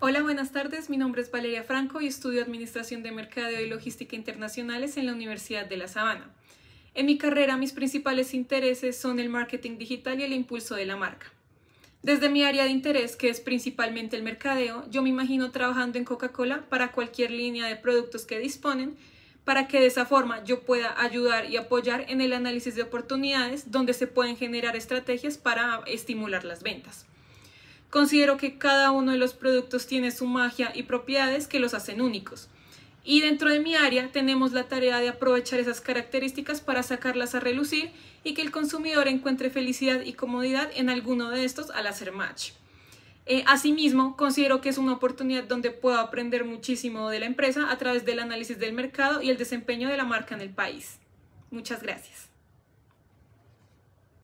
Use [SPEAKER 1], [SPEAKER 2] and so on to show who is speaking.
[SPEAKER 1] Hola, buenas tardes. Mi nombre es Valeria Franco y estudio Administración de Mercadeo y Logística Internacionales en la Universidad de La Sabana. En mi carrera, mis principales intereses son el marketing digital y el impulso de la marca. Desde mi área de interés, que es principalmente el mercadeo, yo me imagino trabajando en Coca-Cola para cualquier línea de productos que disponen, para que de esa forma yo pueda ayudar y apoyar en el análisis de oportunidades donde se pueden generar estrategias para estimular las ventas. Considero que cada uno de los productos tiene su magia y propiedades que los hacen únicos. Y dentro de mi área tenemos la tarea de aprovechar esas características para sacarlas a relucir y que el consumidor encuentre felicidad y comodidad en alguno de estos al hacer match. Eh, asimismo, considero que es una oportunidad donde puedo aprender muchísimo de la empresa a través del análisis del mercado y el desempeño de la marca en el país. Muchas gracias.